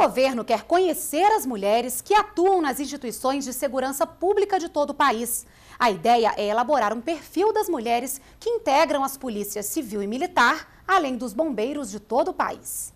O governo quer conhecer as mulheres que atuam nas instituições de segurança pública de todo o país. A ideia é elaborar um perfil das mulheres que integram as polícias civil e militar, além dos bombeiros de todo o país.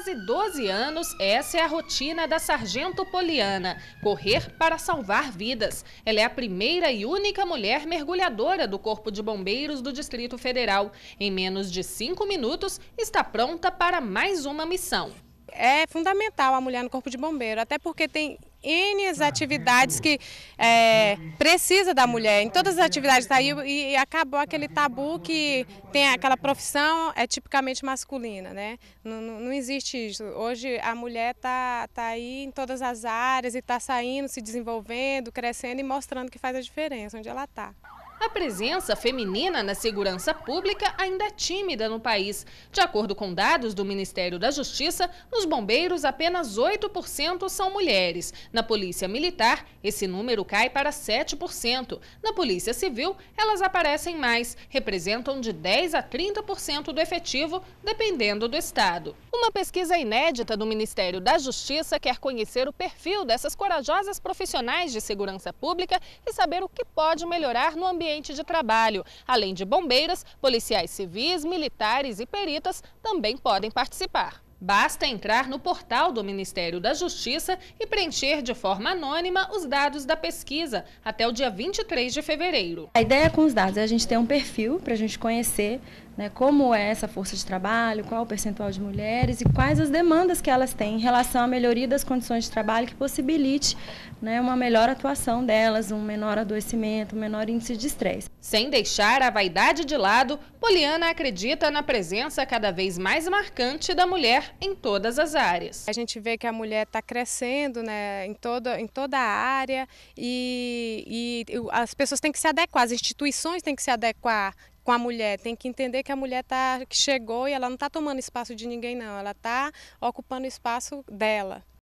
quase 12 anos, essa é a rotina da Sargento Poliana, correr para salvar vidas. Ela é a primeira e única mulher mergulhadora do Corpo de Bombeiros do Distrito Federal. Em menos de cinco minutos, está pronta para mais uma missão. É fundamental a mulher no Corpo de Bombeiro, até porque tem N ah, atividades que é, precisa da mulher, em todas as atividades. Tá? E, e acabou aquele tabu que tem aquela profissão é tipicamente masculina. Né? Não, não, não existe isso. Hoje a mulher está tá aí em todas as áreas e está saindo, se desenvolvendo, crescendo e mostrando que faz a diferença onde ela está a presença feminina na segurança pública ainda é tímida no país. De acordo com dados do Ministério da Justiça, nos bombeiros apenas 8% são mulheres. Na Polícia Militar, esse número cai para 7%. Na Polícia Civil, elas aparecem mais, representam de 10 a 30% do efetivo, dependendo do estado. Uma pesquisa inédita do Ministério da Justiça quer conhecer o perfil dessas corajosas profissionais de segurança pública e saber o que pode melhorar no ambiente ambiente de trabalho. Além de bombeiras, policiais civis, militares e peritas também podem participar. Basta entrar no portal do Ministério da Justiça e preencher de forma anônima os dados da pesquisa até o dia 23 de fevereiro. A ideia com os dados é a gente ter um perfil para a gente conhecer né, como é essa força de trabalho, qual o percentual de mulheres e quais as demandas que elas têm em relação à melhoria das condições de trabalho que possibilite né, uma melhor atuação delas, um menor adoecimento, um menor índice de estresse. Sem deixar a vaidade de lado, Poliana acredita na presença cada vez mais marcante da mulher em todas as áreas. A gente vê que a mulher está crescendo né, em, toda, em toda a área e, e as pessoas têm que se adequar, as instituições têm que se adequar com a mulher, tem que entender que a mulher tá, que chegou e ela não está tomando espaço de ninguém, não, ela está ocupando o espaço dela.